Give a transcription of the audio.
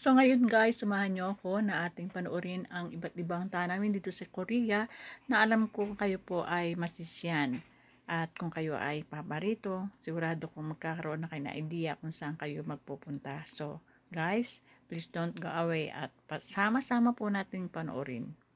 So ngayon guys, samahan niyo ako na ating panoorin ang iba't ibang tanawin dito sa Korea na alam ko kayo po ay masisyan. At kung kayo ay paparito, sigurado kong magkakaroon na kayo na idea kung saan kayo magpupunta. So guys, please don't go away at sama-sama po natin panoorin.